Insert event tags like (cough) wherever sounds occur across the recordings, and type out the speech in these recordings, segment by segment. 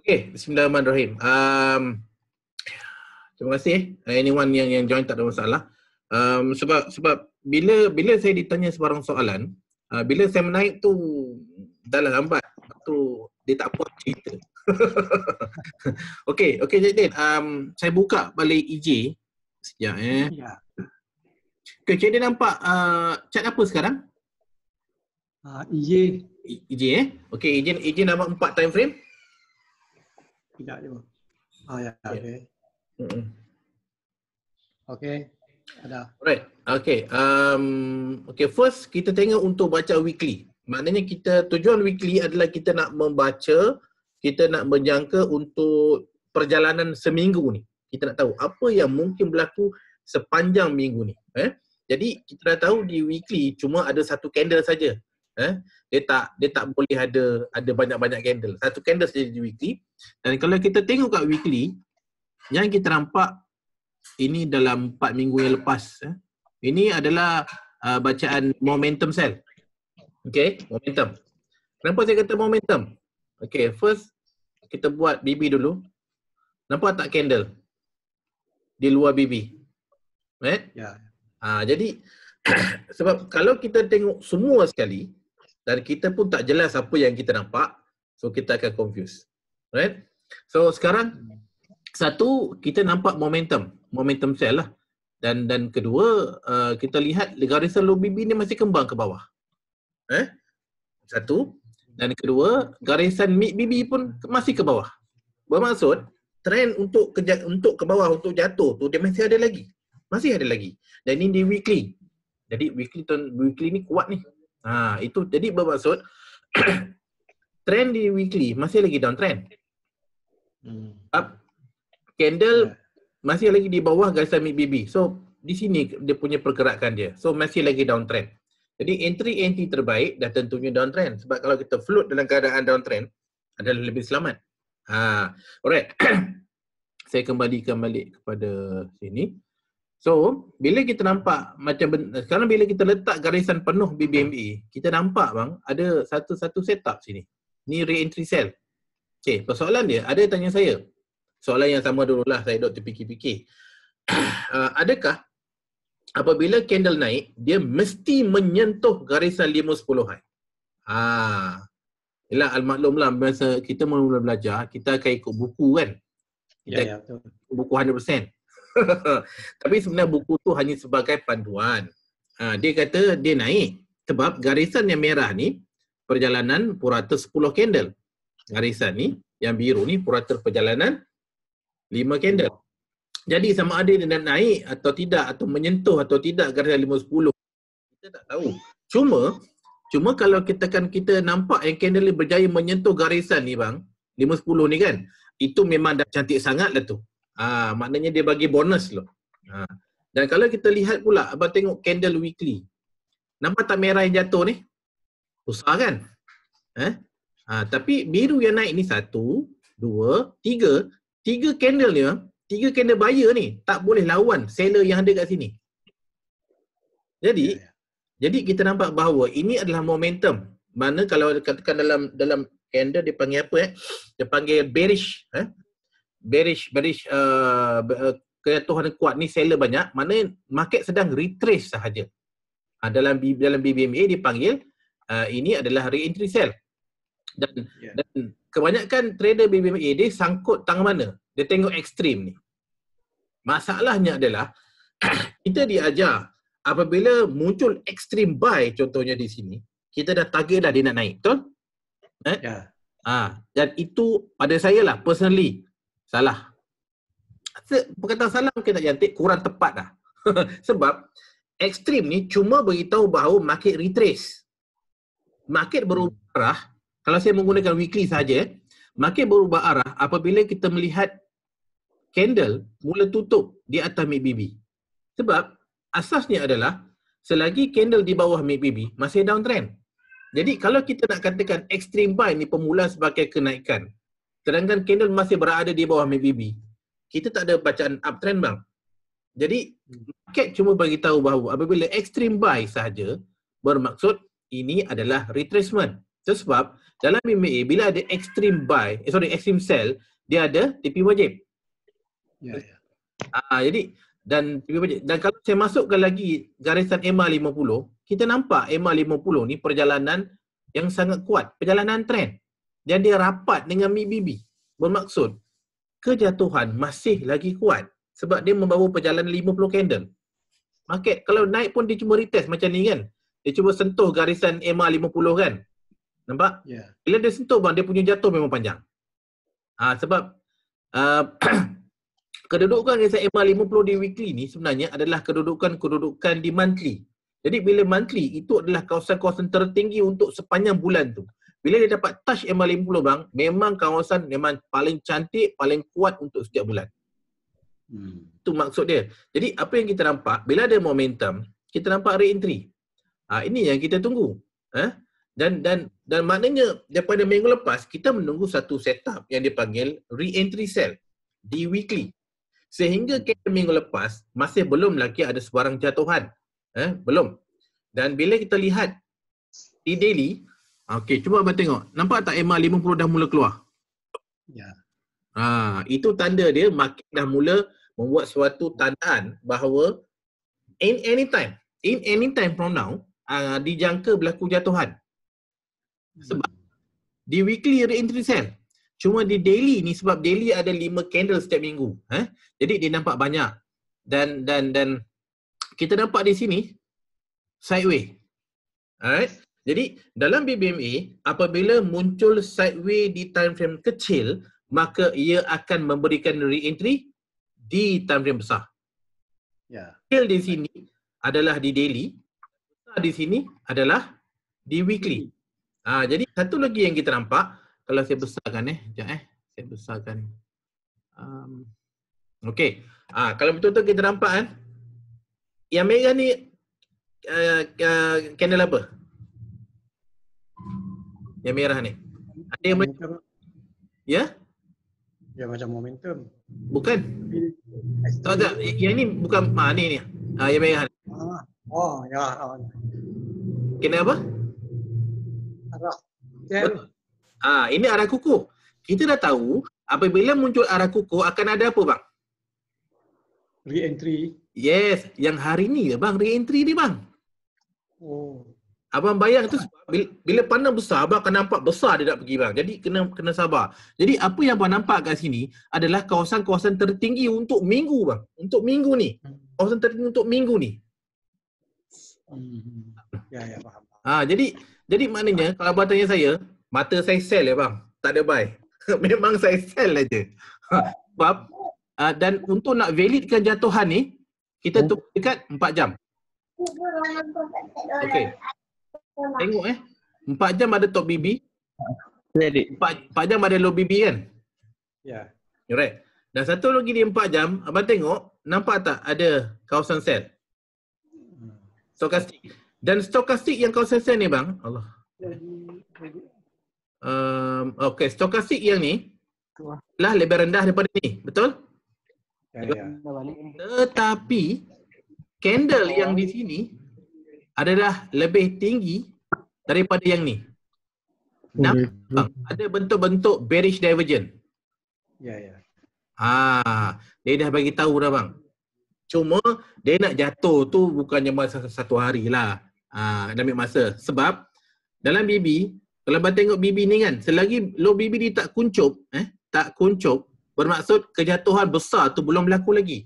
Okay, Bismillahirrahmanirrahim. Um, terima kasih eh. anyone yang yang join tak ada masalah. Um, sebab sebab bila bila saya ditanya sebarang soalan, uh, bila saya menaik tu dalam lah lambat. Tu dia tak apa cerita. (laughs) okay, okay Cik Din. Um, saya buka balik IG. E Sekejap eh. Ya. Okay, Cik Din nampak uh, chat apa sekarang? Uh, IG. IG eh. Okay, IG, IG nampak empat time frame tidak cuma. Oh ah, ya, yeah, yeah. okey. Mm-hmm. Okey. Ada. Alright. Okay. Um, okay. First, kita tengok untuk baca weekly. Maknanya kita tujuan weekly adalah kita nak membaca, kita nak menjangka untuk perjalanan seminggu ni. Kita nak tahu apa yang mungkin berlaku sepanjang minggu ni. Eh? Jadi kita dah tahu di weekly cuma ada satu candle saja eh dia tak dia tak boleh ada ada banyak-banyak candle satu candle saja di weekly dan kalau kita tengok kat weekly yang kita nampak ini dalam 4 minggu yang lepas eh ini adalah uh, bacaan momentum sell okey momentum kenapa saya kata momentum okey first kita buat BB dulu nampak tak candle di luar BB right ya yeah. uh, jadi (coughs) sebab kalau kita tengok semua sekali dan kita pun tak jelas apa yang kita nampak so kita akan confused right so sekarang satu kita nampak momentum momentum sell lah dan dan kedua uh, kita lihat garisan low BB ni masih kembang ke bawah eh satu dan kedua garisan mid BB pun masih ke bawah bermaksud trend untuk ke, untuk ke bawah untuk jatuh tu dia masih ada lagi masih ada lagi dan ini di weekly jadi weekly weekly ni kuat ni Ha, itu jadi bermaksud (coughs) trend di weekly masih lagi downtrend. Hmm. Up candle yeah. masih lagi di bawah guys Summit BB. So di sini dia punya pergerakan dia. So masih lagi downtrend. Jadi entry entry terbaik dah tentunya downtrend sebab kalau kita float dalam keadaan downtrend adalah lebih selamat. Ha, alright. (coughs) Saya kembali kembali kepada sini. So, bila kita nampak macam sekarang bila kita letak garisan penuh BBME, kita nampak bang ada satu-satu setup sini. Ni re-entry cell. Okay, persoalan dia, ada yang tanya saya. Soalan yang sama dulu lah, saya dok terfikir-fikir. uh, (clears throat) adakah apabila candle naik, dia mesti menyentuh garisan 5-10 high? Haa. Yelah, al-maklum masa lah, kita mula-mula belajar, kita akan ikut buku kan? Kita ya, ya. Buku 100%. (laughs) Tapi sebenarnya buku tu hanya sebagai panduan. Ha, dia kata dia naik sebab garisan yang merah ni perjalanan purata 10 candle. Garisan ni yang biru ni purata perjalanan 5 candle. Jadi sama ada dia nak naik atau tidak atau menyentuh atau tidak garisan 5 10. Kita tak tahu. Cuma cuma kalau kita kan kita nampak yang candle ni berjaya menyentuh garisan ni bang 5 10 ni kan itu memang dah cantik sangat lah tu. Ha, maknanya dia bagi bonus loh. Ha. Dan kalau kita lihat pula, abang tengok candle weekly. Nampak tak merah yang jatuh ni? Besar kan? Eh? Ha, tapi biru yang naik ni satu, dua, tiga. Tiga candle ni, ha, tiga candle buyer ni tak boleh lawan seller yang ada kat sini. Jadi, ya, ya. jadi kita nampak bahawa ini adalah momentum. Mana kalau katakan dalam dalam candle dia panggil apa eh? Dia panggil bearish. Eh? bearish bearish uh, uh kejatuhan kuat ni seller banyak mana market sedang retrace sahaja ha, dalam dalam BBMA dipanggil uh, ini adalah reentry sell dan yeah. dan kebanyakan trader BBMA dia sangkut tangan mana dia tengok ekstrim ni masalahnya adalah (clears throat) kita diajar apabila muncul ekstrim buy contohnya di sini kita dah target dah dia nak naik betul eh? ya yeah. ha, dan itu pada saya lah personally Salah. Perkataan salah mungkin tak cantik, kurang tepat dah. (laughs) Sebab ekstrim ni cuma beritahu bahawa market retrace. Market berubah hmm. arah, kalau saya menggunakan weekly saja, market berubah arah apabila kita melihat candle mula tutup di atas mid BB. Sebab asasnya adalah selagi candle di bawah mid BB masih downtrend. Jadi kalau kita nak katakan extreme buy ni pemula sebagai kenaikan, Sedangkan candle masih berada di bawah MACD. Kita tak ada bacaan uptrend bang. Jadi market cuma bagi tahu bahawa apabila extreme buy sahaja bermaksud ini adalah retracement. So, sebab dalam MA bila ada extreme buy, eh, sorry extreme sell, dia ada TP wajib. Ya yeah, Yeah. Ah jadi dan TP wajib dan kalau saya masukkan lagi garisan EMA 50, kita nampak EMA 50 ni perjalanan yang sangat kuat, perjalanan trend dan dia rapat dengan BBB. Bermaksud, kejatuhan masih lagi kuat sebab dia membawa perjalanan 50 candle. Market kalau naik pun dia cuma retest macam ni kan. Dia cuba sentuh garisan EMA 50 kan. Nampak? Yeah. Bila dia sentuh bang, dia punya jatuh memang panjang. Ha, sebab uh, (clears throat) kedudukan garisan EMA 50 di weekly ni sebenarnya adalah kedudukan-kedudukan di monthly. Jadi bila monthly, itu adalah kawasan-kawasan tertinggi untuk sepanjang bulan tu. Bila dia dapat touch M50 bang, memang kawasan memang paling cantik, paling kuat untuk setiap bulan. Hmm. Itu maksud dia. Jadi apa yang kita nampak, bila ada momentum, kita nampak re-entry. Ha, ini yang kita tunggu. Eh? Dan dan dan maknanya daripada minggu lepas, kita menunggu satu setup yang dipanggil re-entry sell di weekly. Sehingga hmm. kita minggu lepas, masih belum lagi ada sebarang jatuhan. Eh? Belum. Dan bila kita lihat di daily, Okey, cuba abang tengok. Nampak tak EMA 50 dah mula keluar? Ya. Ha, itu tanda dia makin dah mula membuat suatu tandaan bahawa in any time, in any time from now, uh, dijangka berlaku jatuhan. Sebab di weekly re-entry sell. Cuma di daily ni sebab daily ada 5 candle setiap minggu. Eh? Jadi dia nampak banyak. Dan dan dan kita nampak di sini sideways. Alright. Jadi dalam BBMA e, apabila muncul sideway di time frame kecil maka ia akan memberikan re-entry di time frame besar. Ya. Kecil di sini adalah di daily, besar di sini adalah di weekly. Ha, jadi satu lagi yang kita nampak kalau saya besarkan eh, sekejap eh, saya besarkan. Um, okay. Ha, kalau betul-betul kita nampak kan, yang merah ni uh, uh, candle apa? yang merah ni. Ada yang boleh? Ya? Ya macam momentum. Bukan. Tak Yang ni bukan ha, ni ni. Ha, yang merah ni. Ah. Oh, ya. Oh. Kena apa? Arah. Ah, ini arah kuku. Kita dah tahu apabila muncul arah kuku akan ada apa bang? Re-entry. Yes, yang hari ni ya bang re-entry ni bang. Oh. Abang bayang tu bila pandang besar, abang akan nampak besar dia nak pergi bang. Jadi kena kena sabar. Jadi apa yang abang nampak kat sini adalah kawasan-kawasan tertinggi untuk minggu bang. Untuk minggu ni. Hmm. Kawasan tertinggi untuk minggu ni. Hmm. Ya, ya faham. Ha, jadi jadi maknanya kalau abang tanya saya, mata saya sell ya bang. Tak ada buy. (laughs) Memang saya sell aja. Ha, sebab ha, dan untuk nak validkan jatuhan ni, kita hmm. tunggu dekat 4 jam. Okay. Tengok eh. empat jam ada top BB. Ya, Empat jam ada low BB kan? Ya. Yeah. Right. Dan satu lagi di empat jam, abang tengok, nampak tak ada kawasan sel? Stokastik. Dan stokastik yang kawasan sel ni bang, Allah. Um, okay, stokastik yang ni lah lebih rendah daripada ni, betul? Ya, ya. Tetapi, candle yang di sini adalah lebih tinggi daripada yang ni. Okay. ada bentuk-bentuk bearish divergence. Ya yeah, ya. Yeah. Ha, ah, dia dah bagi tahu dah bang. Cuma dia nak jatuh tu bukannya masa satu hari lah. Ah, ha, dah ambil masa. Sebab dalam BB, kalau abang tengok BB ni kan, selagi low BB ni tak kuncup, eh, tak kuncup, bermaksud kejatuhan besar tu belum berlaku lagi.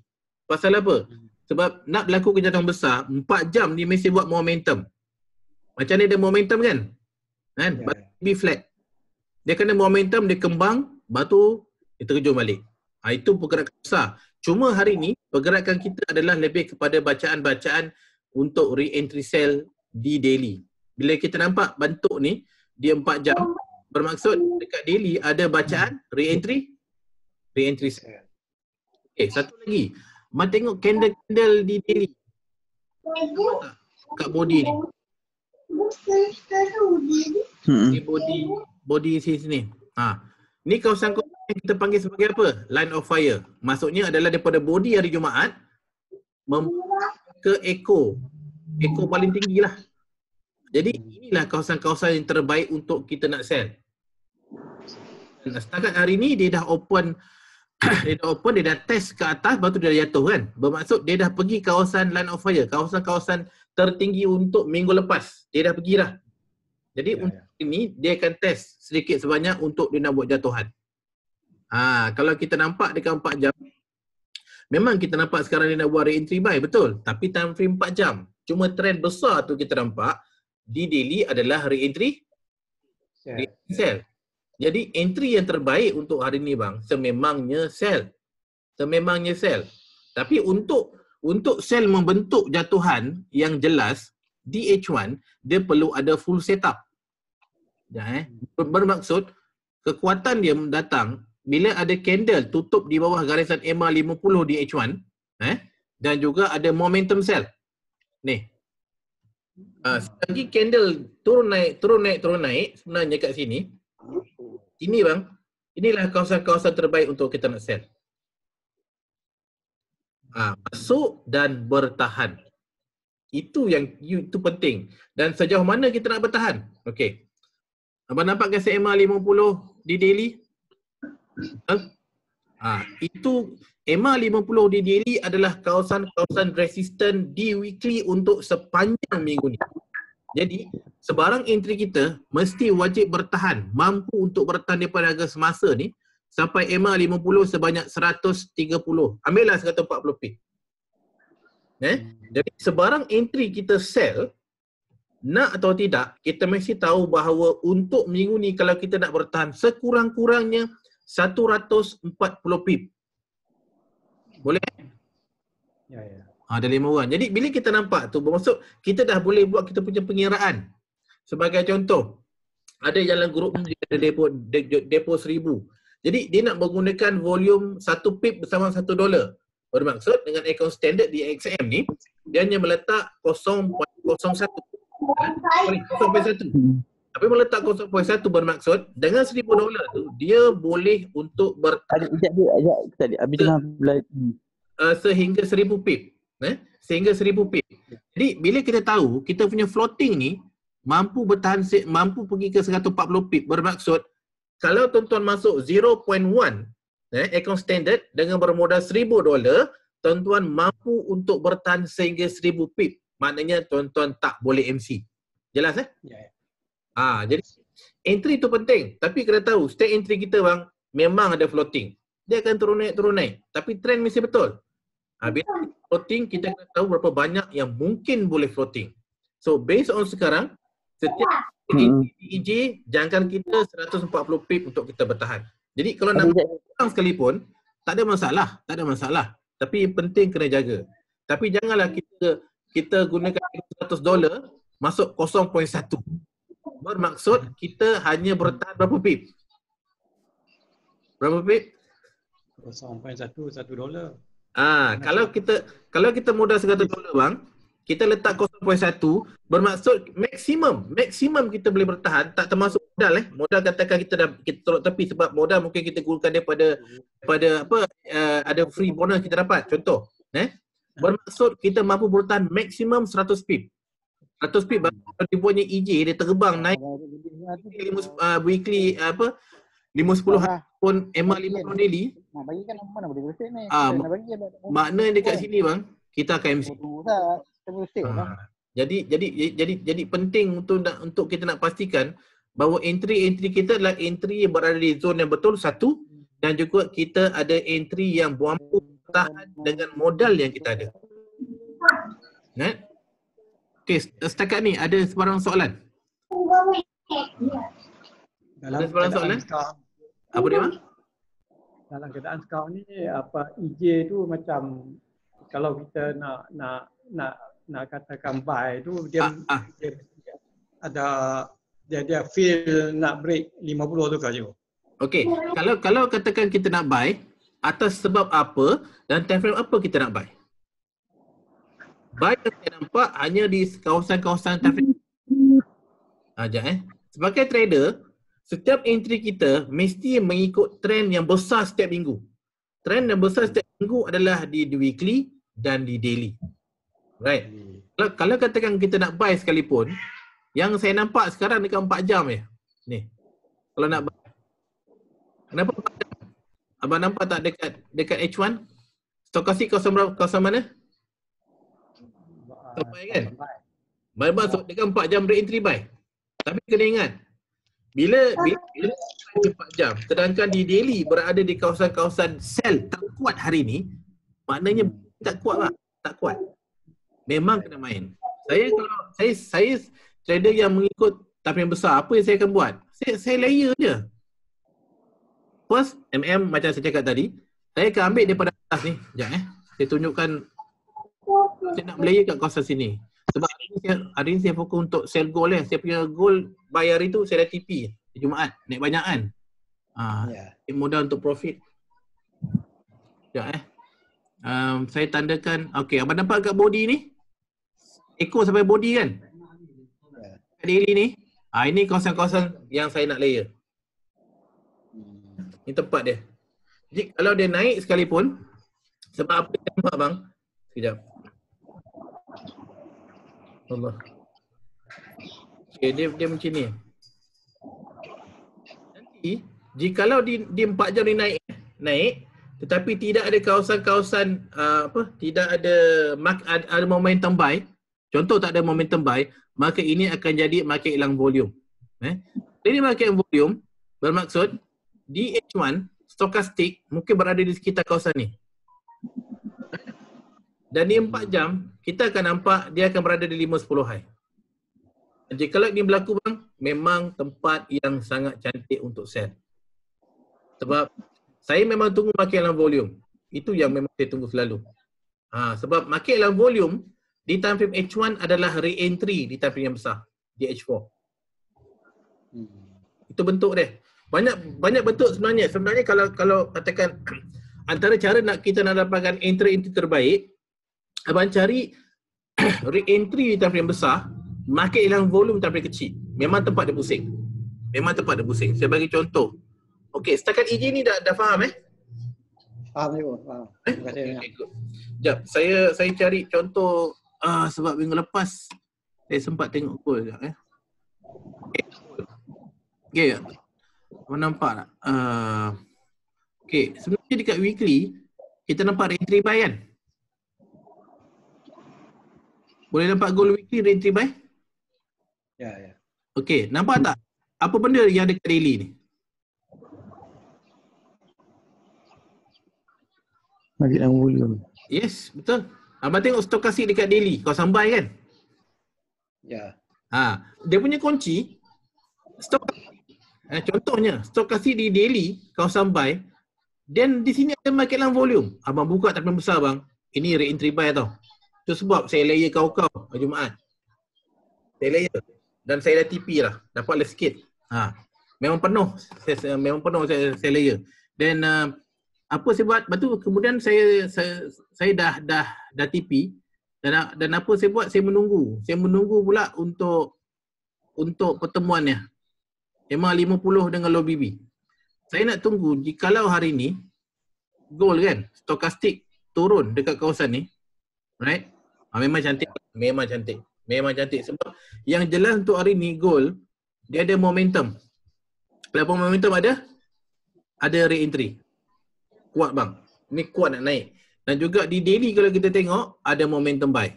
Pasal apa? Sebab nak berlaku kejadian besar, empat jam dia mesti buat momentum. Macam ni dia momentum kan? Kan? Yeah. B flat. Dia kena momentum, dia kembang, batu dia terjun balik. Ha, itu pergerakan besar. Cuma hari ni, pergerakan kita adalah lebih kepada bacaan-bacaan untuk re-entry sell di daily. Bila kita nampak bentuk ni, dia empat jam, bermaksud dekat daily ada bacaan re-entry, re-entry sell. Ya. Okay, satu lagi. Man tengok candle-candle di diri. Kat body ni. Hmm. Di body body sini sini. Ha. Ni kawasan kota yang kita panggil sebagai apa? Line of fire. Maksudnya adalah daripada body hari Jumaat mem- ke echo. Echo paling tinggi lah. Jadi inilah kawasan-kawasan yang terbaik untuk kita nak sell. Setakat hari ni dia dah open dia dah open, dia dah test ke atas, baru tu dia dah jatuh kan. Bermaksud dia dah pergi kawasan land of fire, kawasan-kawasan tertinggi untuk minggu lepas. Dia dah pergi dah. Jadi ya, ya. untuk ya. ini dia akan test sedikit sebanyak untuk dia nak buat jatuhan. Ha, kalau kita nampak dekat 4 jam, memang kita nampak sekarang dia nak buat re-entry buy, betul. Tapi time frame 4 jam. Cuma trend besar tu kita nampak di daily adalah re-entry, sell. Ya, jadi entry yang terbaik untuk hari ni bang, sememangnya sell. Sememangnya sell. Tapi untuk untuk sell membentuk jatuhan yang jelas di H1, dia perlu ada full setup. Ya, eh. Hmm. Bermaksud kekuatan dia datang bila ada candle tutup di bawah garisan EMA 50 di H1 eh, dan juga ada momentum sell. Ni. Uh, candle turun naik, turun naik, turun naik sebenarnya kat sini ini bang, inilah kawasan-kawasan terbaik untuk kita nak sell. Ha, masuk dan bertahan. Itu yang itu penting. Dan sejauh mana kita nak bertahan? Okey. Abang nampak ke SMA 50 di daily? Ha? Ha, itu EMA 50 di daily adalah kawasan-kawasan resisten di weekly untuk sepanjang minggu ni. Jadi sebarang entry kita mesti wajib bertahan, mampu untuk bertahan daripada harga semasa ni sampai EMA 50 sebanyak 130. Ambillah 140 pip. Eh? Hmm. Jadi sebarang entry kita sell nak atau tidak, kita mesti tahu bahawa untuk minggu ni kalau kita nak bertahan sekurang-kurangnya 140 pip. Boleh? Ya, ya ada lima orang. Jadi bila kita nampak tu bermaksud kita dah boleh buat kita punya pengiraan. Sebagai contoh, ada jalan grup ni ada depo de, depo 1000. Jadi dia nak menggunakan volume satu pip bersama satu dolar. Bermaksud dengan account standard di XM ni dia hanya meletak 0.01. Sorry, 0.1. Tapi meletak 0.1 bermaksud dengan seribu dolar tu dia boleh untuk bertahan. Ajak, ajak, ajak, tadi. Habis sehingga seribu pip eh, sehingga seribu pip. Jadi bila kita tahu kita punya floating ni mampu bertahan mampu pergi ke 140 pip bermaksud kalau tuan-tuan masuk 0.1 eh, account standard dengan bermodal seribu dolar tuan-tuan mampu untuk bertahan sehingga seribu pip maknanya tuan-tuan tak boleh MC jelas eh ya, ya. ah jadi entry tu penting tapi kena tahu stake entry kita bang memang ada floating dia akan turun naik turun naik tapi trend mesti betul habis hmm. floating kita kena tahu berapa banyak yang mungkin boleh floating. So based on sekarang setiap EJ ya. hmm. jangkaan kita 140 pip untuk kita bertahan. Jadi kalau nak kurang sekalipun tak ada masalah, tak ada masalah. Tapi penting kena jaga. Tapi janganlah kita kita gunakan 100 dolar masuk 0.1. Bermaksud kita hanya bertahan berapa pip? Berapa pip? 0.1 1 dolar. Ah, kalau kita kalau kita modal 100 dolar bang, kita letak 0.1 bermaksud maksimum maksimum kita boleh bertahan tak termasuk modal eh. Modal katakan kita dah kita teruk tepi sebab modal mungkin kita gunakan daripada pada apa uh, ada free bonus kita dapat contoh eh. Bermaksud kita mampu bertahan maksimum 100 pip. 100 pip bagi dia punya EJ dia terbang naik e weekly, uh, weekly apa lima sepuluh ha. pun Emma lima puluh daily. Kan, nak ah, Makna yang dekat sini bang, kita akan MC. Ah, jadi jadi jadi jadi penting untuk nak, untuk kita nak pastikan bahawa entry-entry kita adalah entry yang berada di zone yang betul satu dan juga kita ada entry yang mampu bertahan dengan modal yang kita ada. Nah. Okey, setakat ni ada sebarang soalan? ada sebarang soalan? Apa dia? Dalam keadaan sekarang ni apa EJ tu macam kalau kita nak nak nak nak katakan buy tu dia, ah, ah. dia ada dia dia feel nak break 50 tu kaju. Okey. Kalau kalau katakan kita nak buy atas sebab apa dan time frame apa kita nak buy? Buy yang saya nampak hanya di kawasan-kawasan time frame. Ajak eh. Sebagai trader, setiap entry kita mesti mengikut trend yang besar setiap minggu. Trend yang besar setiap minggu adalah di weekly dan di daily. Right. Kalau, kalau katakan kita nak buy sekalipun, yang saya nampak sekarang dekat 4 jam ya. Ni. Kalau nak buy. Kenapa 4 jam? Abang nampak tak dekat dekat H1? Stokasi kau sama kau mana? Sampai kan? Buy buy so, dekat 4 jam break entry buy. Tapi kena ingat, Ah. Bila, bila cepat jam, sedangkan di Delhi berada di kawasan-kawasan sel tak kuat hari ini, maknanya tak kuat lah, tak kuat. Memang kena main. Saya kalau, saya, saya trader yang mengikut tapi yang besar, apa yang saya akan buat? Saya, saya layer je. First, MM macam saya cakap tadi, saya akan ambil daripada atas ni. Sekejap eh. Saya tunjukkan saya nak melayer kat kawasan sini. Sebab hari ni saya, hari ni saya fokus untuk sell goal eh. Saya punya goal bayar itu saya dah TP Jumaat naik banyak kan. Ha, yeah. Ya. modal untuk profit. Ya, eh. Um, saya tandakan, okay, apa nampak kat body ni? Ekor sampai body kan? Yeah. Daily ni? Ha, ini kawasan-kawasan yang saya nak layer. Ini hmm. tempat dia. Jadi kalau dia naik sekalipun, sebab apa yang bang? Sekejap. Allah dia dia macam ni. Nanti jikalau di di 4 jam ni naik naik tetapi tidak ada kawasan-kawasan uh, apa tidak ada mark ada, ada momentum buy. Contoh tak ada momentum buy, maka ini akan jadi market hilang volume. Eh. Jadi market volume bermaksud di H1 stokastik mungkin berada di sekitar kawasan ni. Dan di 4 jam kita akan nampak dia akan berada di 5 10 high. Jadi kalau ini berlaku bang, memang tempat yang sangat cantik untuk sell. Sebab saya memang tunggu market dalam volume. Itu yang memang saya tunggu selalu. Ha, sebab market dalam volume di time frame H1 adalah re-entry di time frame yang besar. Di H4. Hmm. Itu bentuk dia. Banyak banyak bentuk sebenarnya. Sebenarnya kalau kalau katakan (clears throat) antara cara nak kita nak dapatkan entry-entry terbaik, abang cari (clears throat) re-entry di time frame besar, Market hilang volume tapi kecil. Memang tempat dia pusing. Memang tempat dia pusing. Saya bagi contoh. Okey, setakat EJ ni dah, dah faham eh? Faham ah, ibu. Faham. Eh? Okay, okay, good. Sekejap, saya saya cari contoh uh, sebab minggu lepas saya sempat tengok call sekejap eh. Okay. Okay. nampak tak? Uh, ah, okay. Sebenarnya dekat weekly, kita nampak re buy kan? Boleh nampak goal weekly re-entry buy? Ya, ya. Okey, nampak tak? Apa benda yang dekat daily ni? Masih dalam volume. Yes, betul. Abang tengok stokastik dekat Delhi. Kau sambai kan? Ya. Ha, dia punya kunci stok eh, contohnya stokastik di Delhi. kau sambai dan di sini ada market dalam volume. Abang buka tak besar bang. Ini reentry buy tau. Itu sebab saya layer kau-kau Jumaat. Saya layer dan saya dah tipi lah. Dapat lah sikit. Ha. Memang penuh. memang penuh saya, saya layer. Then uh, apa saya buat? Lepas tu kemudian saya saya, saya dah dah dah tipi dan dan apa saya buat? Saya menunggu. Saya menunggu pula untuk untuk pertemuannya. Memang 50 dengan low BB. Saya nak tunggu jikalau hari ni gold kan stokastik turun dekat kawasan ni. Right? Ha, memang cantik. Memang cantik. Memang cantik sebab yang jelas untuk hari ni gold dia ada momentum. Bila momentum ada ada re-entry. Kuat bang. Ni kuat nak naik. Dan juga di daily kalau kita tengok ada momentum buy.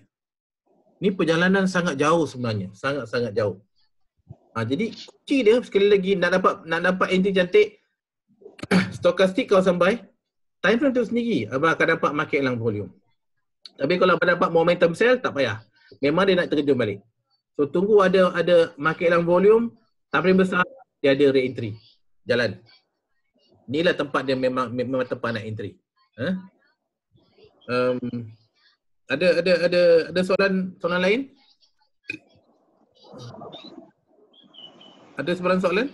Ni perjalanan sangat jauh sebenarnya. Sangat-sangat jauh. Ha, jadi kunci dia sekali lagi nak dapat nak dapat entry cantik stokastik kalau sampai time frame tu sendiri abang akan dapat market dalam volume. Tapi kalau abang dapat momentum sell tak payah memang dia nak terjun balik. So tunggu ada ada market yang volume, tapi besar dia ada re-entry. Jalan. Inilah tempat dia memang memang tempat nak entry. Ha? Um, ada ada ada ada soalan soalan lain? Ada sebarang soalan?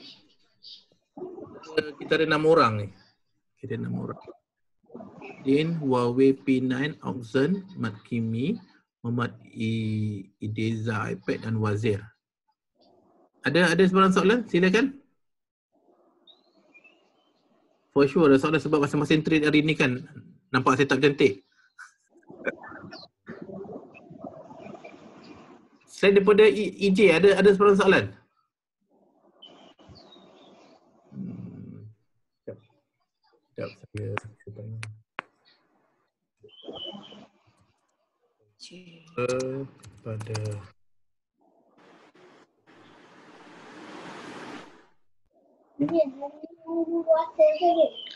Kita ada enam orang ni. Kita ada enam orang. Din, Huawei P9, Oxen, mat Kimi. Muhammad I, Ideza iPad dan Wazir. Ada ada sebarang soalan? Silakan. For sure ada soalan sebab masa masing trade hari ni kan nampak setup cantik. Selain daripada EJ, ada ada sebarang soalan? Sekejap. Hmm. Sekejap saya tanya. Pada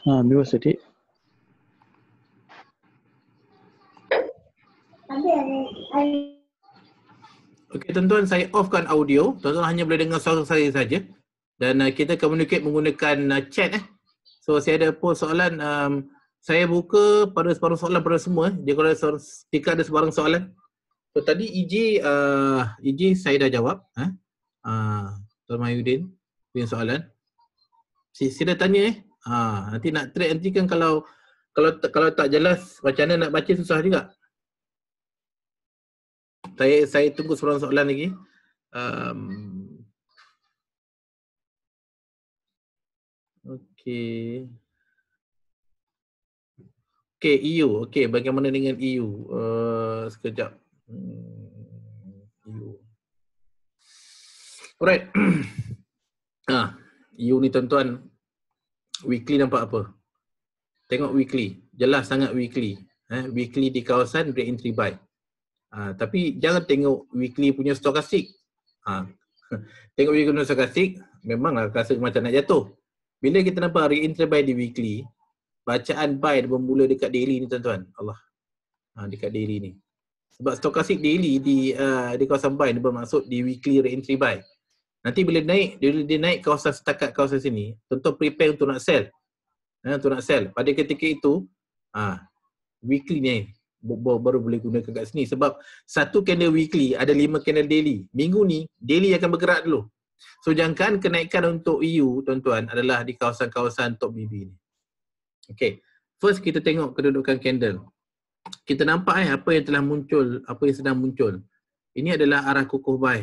Ha, biwa sedik. Okey, tuan-tuan saya offkan audio. Tuan-tuan hanya boleh dengar suara saya saja. Dan uh, kita communicate menggunakan uh, chat eh. So saya ada post soalan um, saya buka pada sebarang soalan pada semua eh. Dia kalau ada, jika ada sebarang soalan. So tadi EJ, uh, EJ saya dah jawab. Eh. Uh, Tuan Mahyudin punya soalan. Si, sila tanya eh. Uh, nanti nak track nanti kan kalau kalau kalau tak jelas macam mana nak baca susah juga. Saya saya tunggu sebarang soalan lagi. Um, okay. Okay, EU. Okay, bagaimana dengan EU? Uh, eh, sekejap. Hmm, EU. Alright. (clears throat) ah, EU ni tuan-tuan. Weekly nampak apa? Tengok weekly. Jelas sangat weekly. Eh, weekly di kawasan break entry buy. Ah, tapi jangan tengok weekly punya stokastik. Ah. (laughs) tengok weekly punya stokastik, memanglah rasa macam nak jatuh. Bila kita nampak re-entry buy di weekly, bacaan by bermula dekat daily ni tuan-tuan. Allah. Ha, dekat daily ni. Sebab stokastik daily di uh, di kawasan buy ni bermaksud di weekly re-entry buy. Nanti bila naik, dia, dia naik kawasan setakat kawasan sini, tentu prepare untuk nak sell. Ya, untuk nak sell. Pada ketika itu, ha, weekly ni baru boleh guna kat sini. Sebab satu candle weekly ada lima candle daily. Minggu ni, daily akan bergerak dulu. So jangkaan kenaikan untuk EU, tuan-tuan, adalah di kawasan-kawasan top BB ni. Okay. First kita tengok kedudukan candle. Kita nampak eh apa yang telah muncul, apa yang sedang muncul. Ini adalah arah kukuh buy.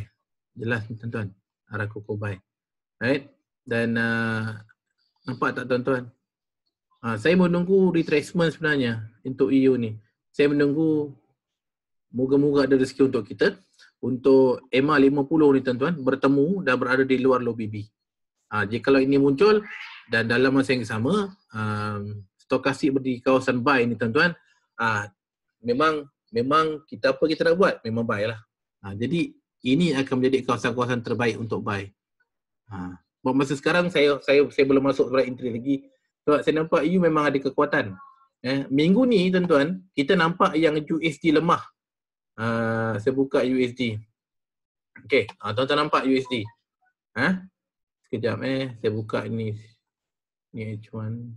Jelas tuan-tuan. Arah kukuh buy. Right? Dan uh, nampak tak tuan-tuan? Uh, saya menunggu retracement sebenarnya untuk EU ni. Saya menunggu moga-moga ada rezeki untuk kita. Untuk EMA 50 ni tuan-tuan bertemu dan berada di luar low BB. Uh, ha, jadi kalau ini muncul, dan dalam masa yang sama um, stokastik di kawasan buy ni tuan-tuan uh, memang memang kita apa kita nak buat memang buy lah uh, jadi ini akan menjadi kawasan-kawasan terbaik untuk buy ha. Uh, masa sekarang saya saya saya belum masuk ke entry lagi sebab saya nampak you memang ada kekuatan eh, minggu ni tuan-tuan kita nampak yang USD lemah uh, saya buka USD Okay, uh, tuan-tuan nampak USD Ha? Sekejap eh, saya buka ini. Ya, ni H1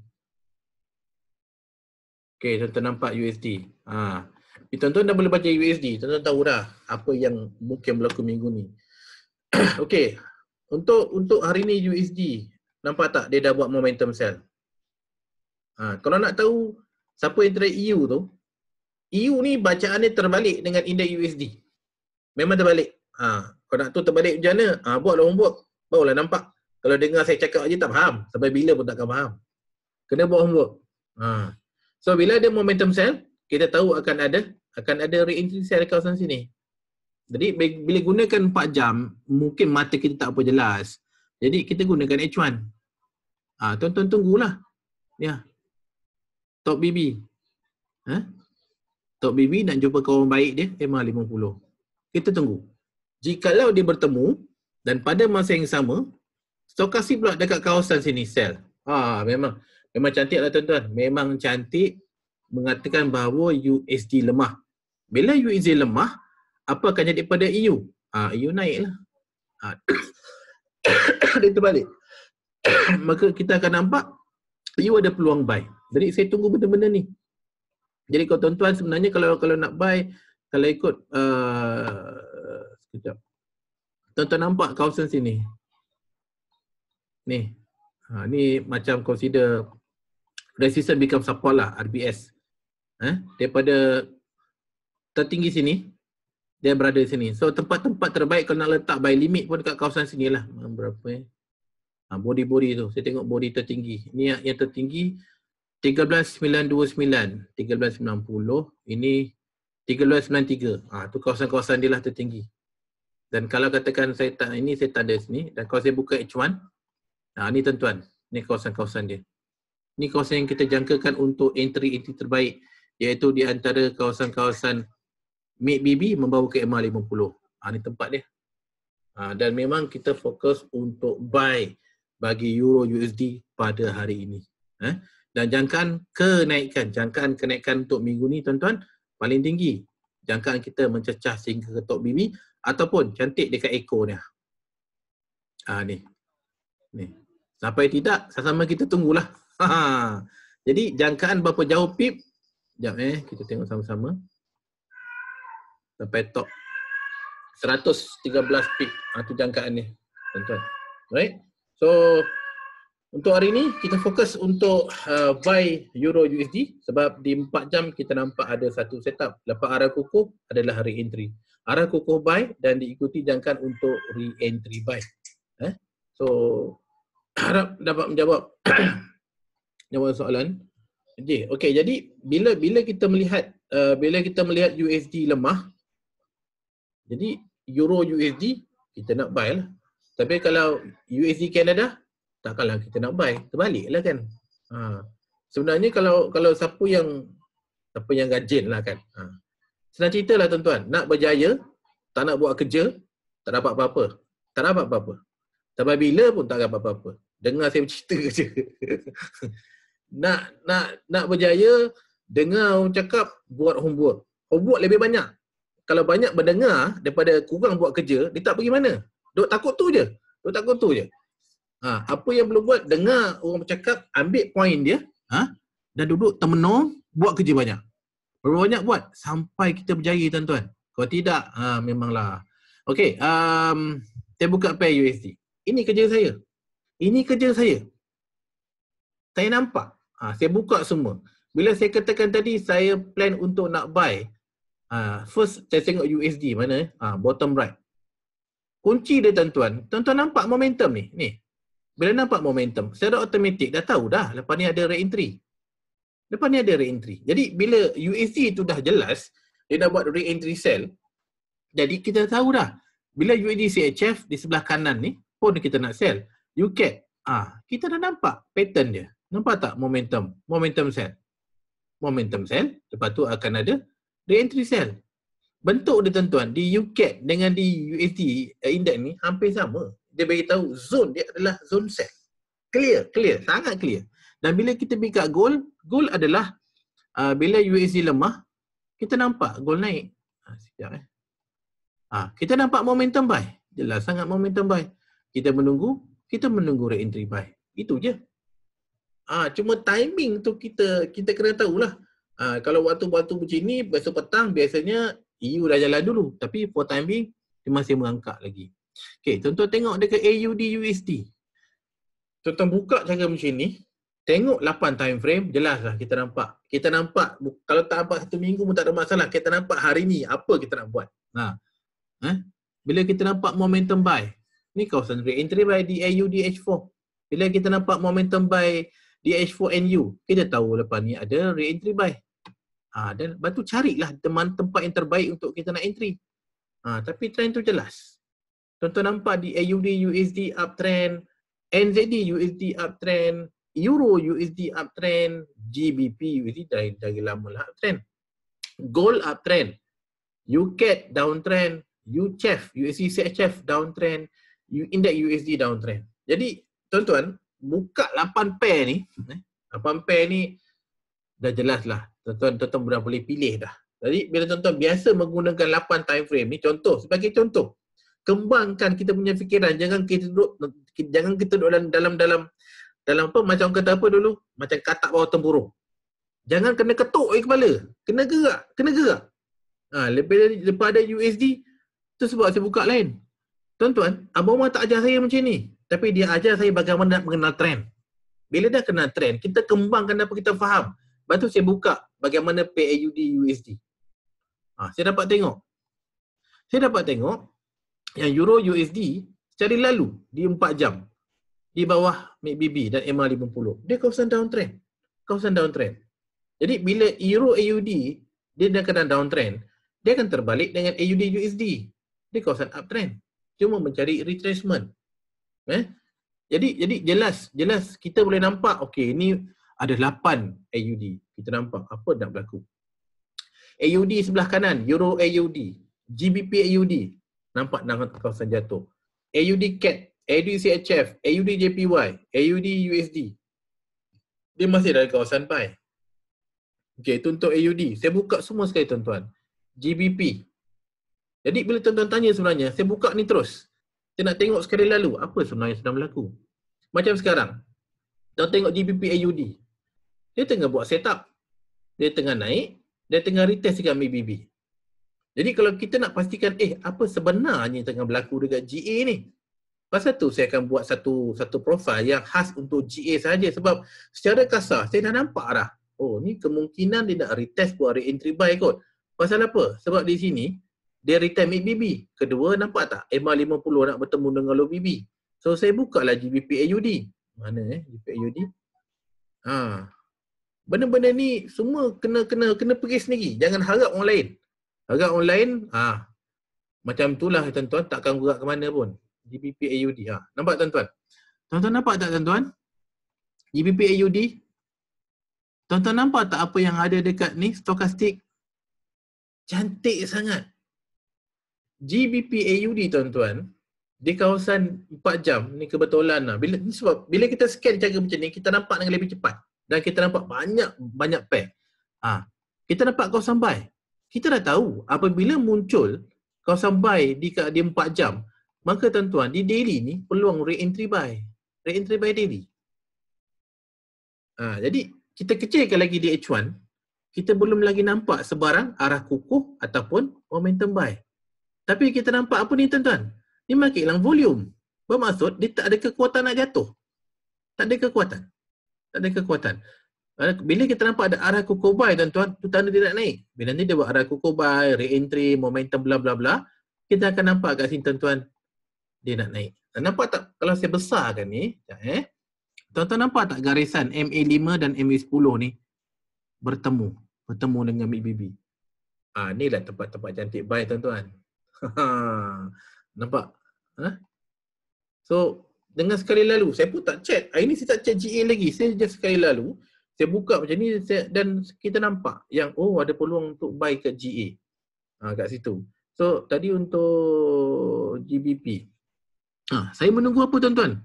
Okay, tuan-tuan nampak USD ha. Tuan-tuan dah boleh baca USD, tuan-tuan tahu dah apa yang mungkin berlaku minggu ni (clears throat) Okay, untuk untuk hari ni USD Nampak tak dia dah buat momentum sell ha. Kalau nak tahu siapa yang trade EU tu EU ni bacaan dia terbalik dengan indeks USD Memang terbalik ha. Kalau nak tahu terbalik macam mana, ha, buatlah homework Barulah nampak kalau dengar saya cakap aja tak faham. Sampai bila pun takkan faham. Kena buat homework. Ha. So bila ada momentum cell, kita tahu akan ada akan ada re-entry cell kawasan sini. Jadi bila gunakan 4 jam, mungkin mata kita tak apa jelas. Jadi kita gunakan H1. Ah, ha, tonton tunggulah. Ya. Top BB. Ha? Top BB nak jumpa kawan baik dia, Emma 50. Kita tunggu. Jikalau dia bertemu dan pada masa yang sama, Stokasi pula dekat kawasan sini sel. Ah memang memang cantik lah tuan-tuan. Memang cantik mengatakan bahawa USD lemah. Bila USD lemah, apa akan jadi pada EU? Ah ha, EU naik lah. Ah. (coughs) Dia terbalik. (coughs) Maka kita akan nampak EU ada peluang buy. Jadi saya tunggu benda-benda ni. Jadi kalau tuan-tuan sebenarnya kalau kalau nak buy, kalau ikut uh, sekejap. Tuan-tuan nampak kawasan sini ni. Ha, ni macam consider resistance become support lah RBS. Eh, daripada tertinggi sini, dia berada di sini. So tempat-tempat terbaik kalau nak letak by limit pun dekat kawasan sini lah. Berapa eh? Ha, body-body tu. Saya tengok body tertinggi. Ni yang, yang tertinggi 13.929, 13.90. Ini 13.93. Ah, ha, tu kawasan-kawasan dia lah tertinggi. Dan kalau katakan saya tak ini saya tanda sini dan kalau saya buka H1 Ha, ni tuan-tuan, ni kawasan-kawasan dia. Ni kawasan yang kita jangkakan untuk entry entry terbaik iaitu di antara kawasan-kawasan Mid BB membawa ke MR50. Ha, ni tempat dia. Ha, dan memang kita fokus untuk buy bagi Euro USD pada hari ini. Eh? Dan jangkaan kenaikan, jangkaan kenaikan untuk minggu ni tuan-tuan paling tinggi. Jangkaan kita mencecah sehingga ke top BB ataupun cantik dekat ekornya. Ah ha, ni. Ni. Sampai tidak, sama-sama kita tunggulah. (laughs) Ha. Jadi jangkaan berapa jauh pip? Sekejap eh, kita tengok sama-sama. Sampai top. 113 pip. Ha, itu jangkaan ni. Tuan-tuan. Right? So, untuk hari ni, kita fokus untuk uh, buy Euro USD sebab di 4 jam kita nampak ada satu setup. Lepas arah kukuh adalah re-entry. Arah kukuh buy dan diikuti jangkaan untuk re-entry buy. Eh? So, harap dapat menjawab (clears throat) jawapan soalan. Okay, okay. Jadi bila bila kita melihat uh, bila kita melihat USD lemah, jadi Euro USD kita nak buy lah. Tapi kalau USD Canada takkanlah kita nak buy. lah kan. Ha. Sebenarnya kalau kalau siapa yang siapa yang rajin lah kan. Ha. Senang cerita lah tuan-tuan. Nak berjaya, tak nak buat kerja, tak dapat apa-apa. Tak dapat apa-apa. Tapi bila pun tak dapat apa-apa dengar saya bercerita (laughs) je. nak nak nak berjaya dengar orang cakap buat homework. Homework lebih banyak. Kalau banyak berdengar daripada kurang buat kerja, dia tak pergi mana. Duk takut tu je. Duk takut tu je. Ha, apa yang perlu buat dengar orang bercakap, ambil poin dia, ha? Dan duduk termenung, buat kerja banyak. Berapa banyak buat sampai kita berjaya tuan-tuan. Kalau tidak, ha, memanglah. Okey, um, saya buka pair USD. Ini kerja saya. Ini kerja saya. Saya nampak. Ha, saya buka semua. Bila saya katakan tadi saya plan untuk nak buy uh, first saya tengok USD mana uh, bottom right. Kunci dia tuan-tuan. Tuan-tuan nampak momentum ni. Ni. Bila nampak momentum, secara automatik dah tahu dah lepas ni ada re-entry. Lepas ni ada re-entry. Jadi bila USD tu dah jelas, dia dah buat re-entry sell. Jadi kita tahu dah bila USD CHF di sebelah kanan ni pun kita nak sell. UCAT, ah ha, kita dah nampak pattern dia. Nampak tak momentum? Momentum sell Momentum sell lepas tu akan ada re-entry cell. Bentuk dia tuan-tuan, di UCAT dengan di UST uh, eh, index ni hampir sama. Dia bagi tahu zone dia adalah zone sell Clear, clear, sangat clear. Dan bila kita pick up goal, goal adalah uh, bila USD lemah, kita nampak goal naik. Ha, sekejap eh. Ha, kita nampak momentum buy. Jelas sangat momentum buy. Kita menunggu kita menunggu re entry buy. Itu je. Ah, ha, cuma timing tu kita kita kena tahulah. Ah, ha, kalau waktu-waktu macam ni, besok petang biasanya EU dah jalan dulu. Tapi for timing, dia masih merangkak lagi. Okay, tuan-tuan tengok dekat AUD USD. Tuan-tuan buka cara macam ni, tengok 8 time frame, jelas lah kita nampak. Kita nampak, kalau tak nampak satu minggu pun tak ada masalah. Kita nampak hari ni, apa kita nak buat. Ha. Ha? Bila kita nampak momentum buy, ni kawasan re-entry by DAU, DH4. Bila kita nampak momentum buy DH4 and U, kita tahu lepas ni ada re-entry by. Ha, dan batu carilah teman tempat yang terbaik untuk kita nak entry. Ha, tapi trend tu jelas. Contoh nampak di AUD USD uptrend, NZD USD uptrend, Euro USD uptrend, GBP USD dari, dari lama lah uptrend. Gold uptrend, UCAT downtrend, UCHF, USD CHF downtrend, index USD downtrend. Jadi tuan-tuan, buka 8 pair ni, eh, 8 pair ni dah jelas lah. Tuan-tuan, tuan-tuan dah boleh pilih dah. Jadi bila tuan-tuan biasa menggunakan 8 time frame ni, contoh, sebagai contoh, kembangkan kita punya fikiran, jangan kita duduk, jangan kita duduk dalam, dalam, dalam, dalam apa, macam kata apa dulu, macam katak bawah tempurung. Jangan kena ketuk eh, kepala. Kena gerak. Kena gerak. Ha, lebih daripada USD, tu sebab saya buka lain. Tuan-tuan, Abu Umar tak ajar saya macam ni. Tapi dia ajar saya bagaimana nak mengenal trend. Bila dah kenal trend, kita kembangkan apa kita faham. Lepas tu saya buka bagaimana PAUD USD. Ha, saya dapat tengok. Saya dapat tengok yang Euro USD secara lalu di 4 jam di bawah MIBB dan MA50. Dia kawasan downtrend. Kawasan downtrend. Jadi bila Euro AUD dia dah kena downtrend, dia akan terbalik dengan AUD USD. Dia kawasan uptrend cuma mencari retracement. Eh? Jadi jadi jelas, jelas kita boleh nampak okey ini ada 8 AUD. Kita nampak apa nak berlaku. AUD sebelah kanan, Euro AUD, GBP AUD, nampak nangat kawasan jatuh. AUD CAD, AUD CHF, AUD JPY, AUD USD. Dia masih dari kawasan pai. Okey, tuntut AUD. Saya buka semua sekali tuan-tuan. GBP, jadi bila tuan-tuan tanya sebenarnya, saya buka ni terus. Saya nak tengok sekali lalu apa sebenarnya sedang berlaku. Macam sekarang. Tuan tengok GBP AUD. Dia tengah buat setup. Dia tengah naik, dia tengah retest dengan MBB. Jadi kalau kita nak pastikan eh apa sebenarnya yang tengah berlaku dekat GA ni? Pasal tu saya akan buat satu satu profil yang khas untuk GA saja sebab secara kasar saya dah nampak dah. Oh ni kemungkinan dia nak retest buat re-entry buy kot. Pasal apa? Sebab di sini dia return MBB. Kedua, nampak tak? EMA 50 nak bertemu dengan low BB. So, saya buka lah GBP AUD. Mana eh? GBP AUD. Ha. Benda-benda ni semua kena kena kena pergi sendiri. Jangan harap orang lain. Harap orang lain, ha. Macam itulah tuan-tuan, takkan gerak ke mana pun. GBP AUD. Ha. Nampak tuan-tuan? Tuan-tuan nampak tak tuan-tuan? GBP AUD. Tuan-tuan nampak tak apa yang ada dekat ni, stokastik? Cantik sangat. GBP AUD tuan-tuan di kawasan 4 jam ni kebetulan lah. Bila, ni sebab bila kita scan jaga macam ni, kita nampak dengan lebih cepat. Dan kita nampak banyak-banyak pair. Ha. Kita nampak kawasan buy. Kita dah tahu apabila muncul kawasan buy di, di 4 jam, maka tuan-tuan di daily ni peluang re-entry buy. Re-entry buy daily. Ha. jadi kita kecilkan lagi di H1, kita belum lagi nampak sebarang arah kukuh ataupun momentum buy. Tapi kita nampak apa ni tuan-tuan? Ni makin hilang volume. Bermaksud dia tak ada kekuatan nak jatuh. Tak ada kekuatan. Tak ada kekuatan. Bila kita nampak ada arah kukubai tuan-tuan, tu tanda dia nak naik. Bila ni dia buat arah kukubai, re-entry, momentum, bla bla bla, kita akan nampak kat sini tuan-tuan, dia nak naik. Nampak tak kalau saya besarkan ni, eh? tuan-tuan nampak tak garisan MA5 dan MA10 ni bertemu, bertemu dengan MIBB. Ah, ni lah tempat-tempat cantik bye tuan-tuan. (laughs) Nampak? Ha? So, dengan sekali lalu, saya pun tak chat. Hari ni saya tak chat GA lagi. Saya just sekali lalu, saya buka macam ni saya, dan kita nampak yang oh ada peluang untuk buy kat GA. Ha, kat situ. So, tadi untuk GBP. Ha, saya menunggu apa tuan-tuan?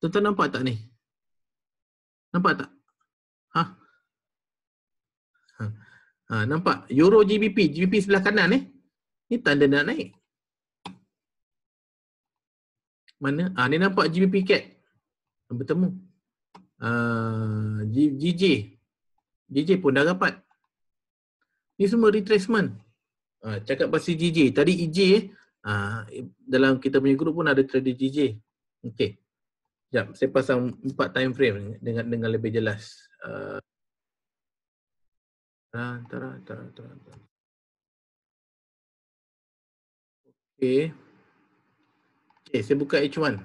Tuan-tuan nampak tak ni? Nampak tak? Ha? ha? ha nampak? Euro GBP. GBP sebelah kanan eh. Ini tanda nak naik. Mana? Ah, ni nampak GBP cat. Bertemu. Ah, GJ. GJ pun dah dapat. Ni semua retracement. Ah, cakap pasal GJ. Tadi EJ eh. Ah, dalam kita punya grup pun ada trade GJ. Okey. Sekejap, saya pasang empat time frame dengan dengan lebih jelas. Uh, tara, tara, tara, tara. Okay. Okay, saya buka H1.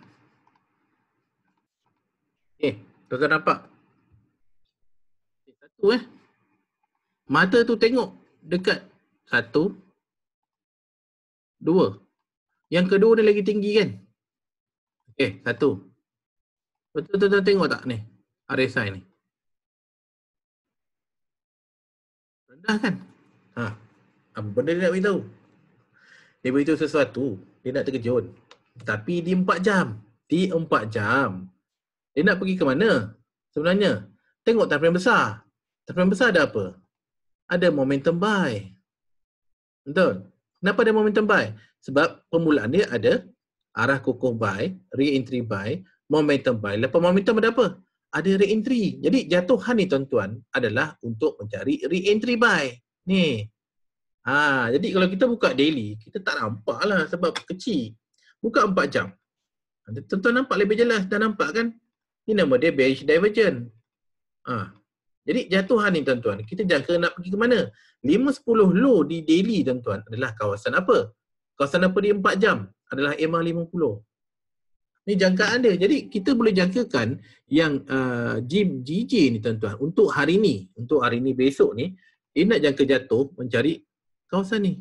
Okay, tuan-tuan nampak? Okay, satu eh. Mata tu tengok dekat. Satu. Dua. Yang kedua ni lagi tinggi kan? Okay, satu. Tuan-tuan tengok tak ni? RSI ni. Rendah kan? Ha. Apa benda ni nak beritahu? Dia beritahu sesuatu, dia nak terkejut. Tapi di empat jam. Di empat jam. Dia nak pergi ke mana sebenarnya? Tengok tapian besar. Tapian besar ada apa? Ada momentum buy. Betul? Kenapa ada momentum buy? Sebab permulaan dia ada arah kukuh buy, re-entry buy, momentum buy. Lepas momentum ada apa? Ada re-entry. Jadi jatuhan ni tuan-tuan adalah untuk mencari re-entry buy. Ni, Ha, jadi kalau kita buka daily, kita tak nampak lah sebab kecil. Buka 4 jam. Ha, tuan nampak lebih jelas dan nampak kan? Ini nama dia bearish divergent. Ha. Jadi jatuhan ni tuan-tuan, kita jangka nak pergi ke mana? 5-10 low di daily tuan-tuan adalah kawasan apa? Kawasan apa di 4 jam? Adalah EMA 50. Ini jangkaan dia. Jadi kita boleh jangkakan yang uh, GJ ni tuan-tuan untuk hari ni, untuk hari ni besok ni, dia nak jangka jatuh mencari kawasan ni.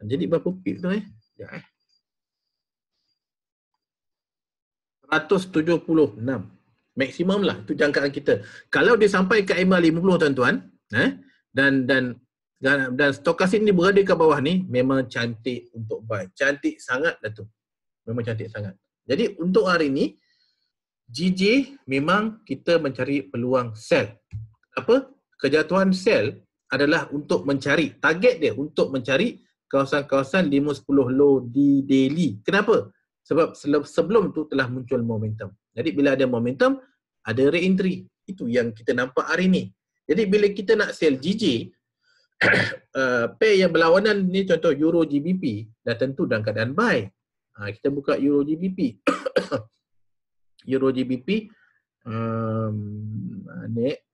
Jadi berapa pit tu eh? Sekejap ya, eh. 176. Maksimum lah tu jangkaan kita. Kalau dia sampai ke MR50 tuan-tuan, eh, dan dan dan, dan stokasin ni berada ke bawah ni, memang cantik untuk buy. Cantik sangat lah tu. Memang cantik sangat. Jadi untuk hari ni, GJ memang kita mencari peluang sell. Apa? Kejatuhan sell adalah untuk mencari target dia untuk mencari kawasan-kawasan 5 10 low di daily. Kenapa? Sebab sebelum tu telah muncul momentum. Jadi bila ada momentum, ada re-entry. Itu yang kita nampak hari ni. Jadi bila kita nak sell GJ (coughs) uh, pair yang berlawanan ni contoh Euro GBP dah tentu dalam keadaan buy. Ha, kita buka Euro GBP. (coughs) Euro GBP um, naik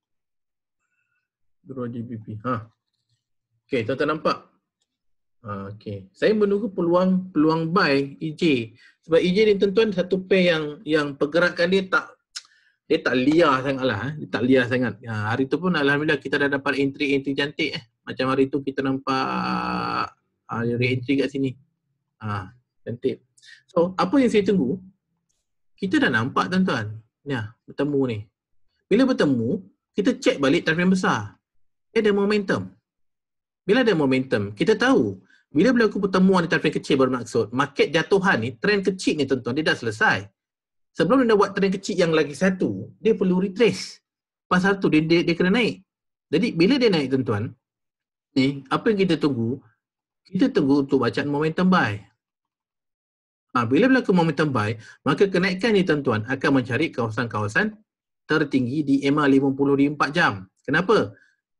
Guru JPP. Ha. Okey, tuan-tuan nampak? Ha, okey. Saya menunggu peluang peluang buy EJ. Sebab EJ ni tuan-tuan satu pair yang yang pergerakan dia tak dia tak liar sangatlah, eh. dia tak liar sangat. Ha, hari tu pun alhamdulillah kita dah dapat entry-entry cantik eh. Macam hari tu kita nampak ha, re-entry kat sini. Ha, cantik. So, apa yang saya tunggu? Kita dah nampak tuan-tuan. Ya, bertemu ni. Bila bertemu, kita check balik tarif yang besar ada momentum. Bila ada momentum, kita tahu bila berlaku pertemuan di tarif kecil bermaksud market jatuhan ni, trend kecil ni tuan-tuan, dia dah selesai. Sebelum dia buat trend kecil yang lagi satu, dia perlu retrace. Pasal tu dia, dia, dia kena naik. Jadi bila dia naik tuan-tuan, ni apa yang kita tunggu? Kita tunggu untuk bacaan momentum buy. Ha, bila berlaku momentum buy, maka kenaikan ni tuan-tuan akan mencari kawasan-kawasan tertinggi di EMA 50 di 4 jam. Kenapa?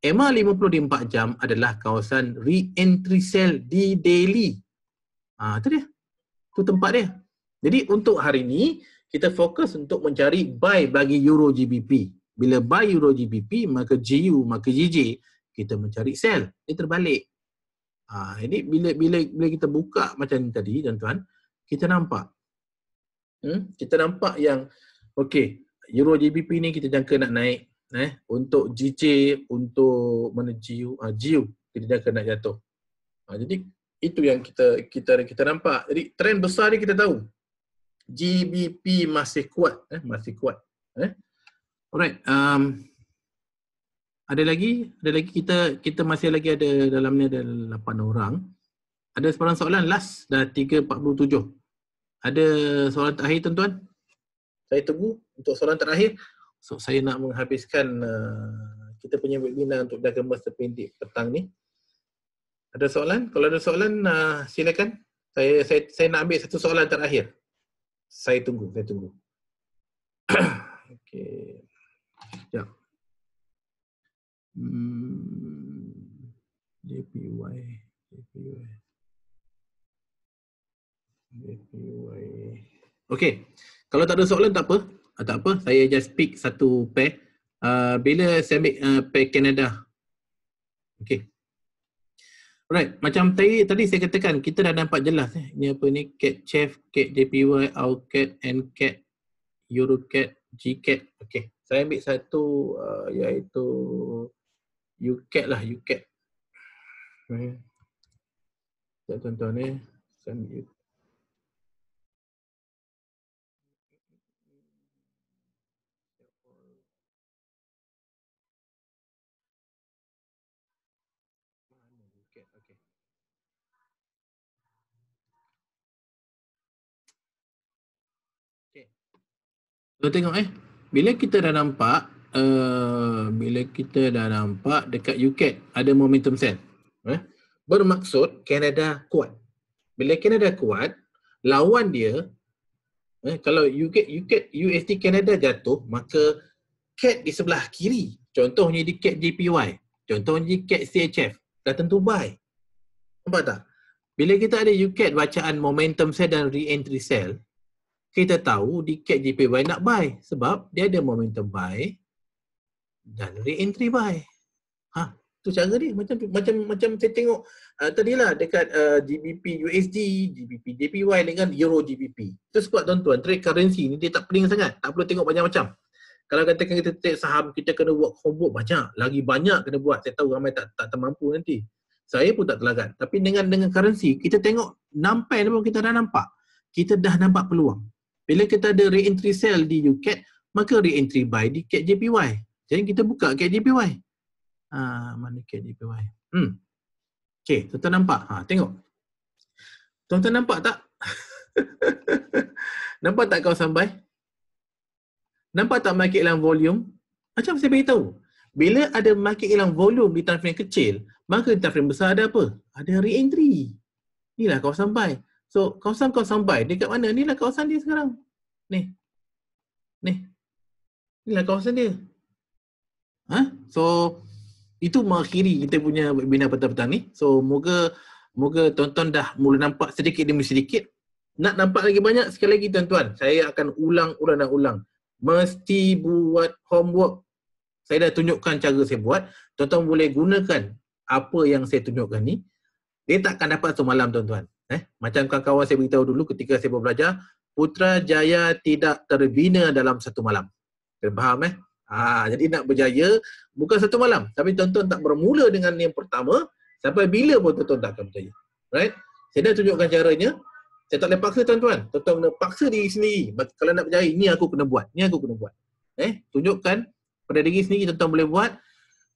MR54 jam adalah kawasan re-entry cell di daily. Ah, ha, itu dia. Itu tempat dia. Jadi untuk hari ini, kita fokus untuk mencari buy bagi Euro GBP. Bila buy Euro GBP, maka GU, maka GJ, kita mencari sell. Ini terbalik. Ha, jadi bila bila bila kita buka macam ni tadi, tuan-tuan, kita nampak. Hmm? Kita nampak yang, okay, Euro GBP ni kita jangka nak naik eh untuk GC untuk mana ah ha, GU kita dia akan jatuh. Ha, jadi itu yang kita kita kita nampak. Jadi trend besar ni kita tahu. GBP masih kuat eh masih kuat eh. Alright, um, ada lagi? Ada lagi kita kita masih lagi ada dalam ni ada 8 orang. Ada sebarang soalan last dah 347. Ada soalan terakhir tuan-tuan? Saya tunggu untuk soalan terakhir. So saya nak menghabiskan uh, kita punya webinar untuk jaga masa terpendek petang ni. Ada soalan? Kalau ada soalan uh, silakan. Saya saya saya nak ambil satu soalan terakhir. Saya tunggu, saya tunggu. (coughs) Okey. Ya. Hmm. Dpy. JPY. JPY. Kalau tak ada soalan tak apa uh, tak apa saya just pick satu pair uh, bila saya ambil uh, pair Canada okay. Alright, macam tadi, tadi saya katakan kita dah nampak jelas eh. Ini apa ni? Cat Chef, Cat JPY, cat Owcat, cat Eurocat, cat, okay. Saya ambil satu uh, iaitu cat lah, Ucat. Okay. Tuan-tuan ni, eh. saya ambil So tengok eh. Bila kita dah nampak uh, bila kita dah nampak dekat UKET ada momentum sell. Eh? Bermaksud Canada kuat. Bila Canada kuat, lawan dia eh, kalau UK, UK, USD Canada jatuh, maka CAD di sebelah kiri. Contohnya di CAD JPY. Contohnya di CAD CHF. Dah tentu buy. Nampak tak? Bila kita ada UCAT bacaan momentum sell dan re-entry sell, kita tahu di CAT-GPY nak buy sebab dia ada momentum buy dan re-entry buy. Ha, tu cara dia. Macam macam macam saya tengok uh, tadilah dekat uh, GBP USD, GBP JPY dengan Euro GBP. Tu sebab tuan-tuan, trade currency ni dia tak pening sangat. Tak perlu tengok banyak-macam. Kalau katakan kita trade saham, kita kena buat combo banyak. Lagi banyak kena buat. Saya tahu ramai tak tak termampu nanti. Saya pun tak telagat. Tapi dengan dengan currency, kita tengok nampai pun kita dah nampak. Kita dah nampak peluang. Bila kita ada re-entry sell di UCAT, maka re-entry buy di CAT JPY. Jadi kita buka CAT JPY. Ha, ah, mana CAT JPY? Hmm. Okay, tuan-tuan nampak? Ha, tengok. Tuan-tuan nampak tak? (laughs) nampak tak kau sampai? Nampak tak market hilang volume? Macam saya beritahu. Bila ada market hilang volume di time frame kecil, maka di time frame besar ada apa? Ada re-entry. Inilah kau sampai. So kawasan kawasan ni dekat mana? ni lah kawasan dia sekarang. Ni. Ni. ni lah kawasan dia. Ha? So itu mengakhiri kita punya webinar petang-petang ni. So moga moga tuan-tuan dah mula nampak sedikit demi sedikit. Nak nampak lagi banyak sekali lagi tuan-tuan. Saya akan ulang-ulang dan ulang. Mesti buat homework. Saya dah tunjukkan cara saya buat. Tuan-tuan boleh gunakan apa yang saya tunjukkan ni. Dia takkan dapat semalam tuan-tuan. Eh, macam kawan-kawan saya beritahu dulu ketika saya belajar, Putra Jaya tidak terbina dalam satu malam. Kena faham eh? Ha, jadi nak berjaya bukan satu malam. Tapi tuan-tuan tak bermula dengan yang pertama, sampai bila pun tuan-tuan tak akan berjaya. Right? Saya dah tunjukkan caranya. Saya tak boleh paksa tuan-tuan. Tuan-tuan kena paksa diri sendiri. Kalau nak berjaya, ni aku kena buat. Ni aku kena buat. Eh, tunjukkan pada diri sendiri tuan-tuan boleh buat.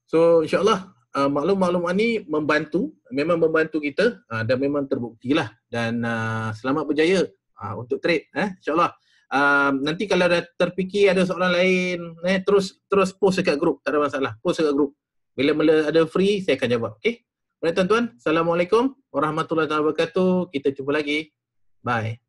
So insyaAllah uh, ah, maklumat-maklumat ni membantu, memang membantu kita uh, dan memang lah dan uh, selamat berjaya uh, untuk trade eh insyaallah. Uh, nanti kalau dah terfikir ada soalan lain eh terus terus post dekat grup, tak ada masalah. Post dekat grup. Bila-bila ada free saya akan jawab, okey. Baik tuan-tuan, assalamualaikum warahmatullahi wabarakatuh. Kita jumpa lagi. Bye.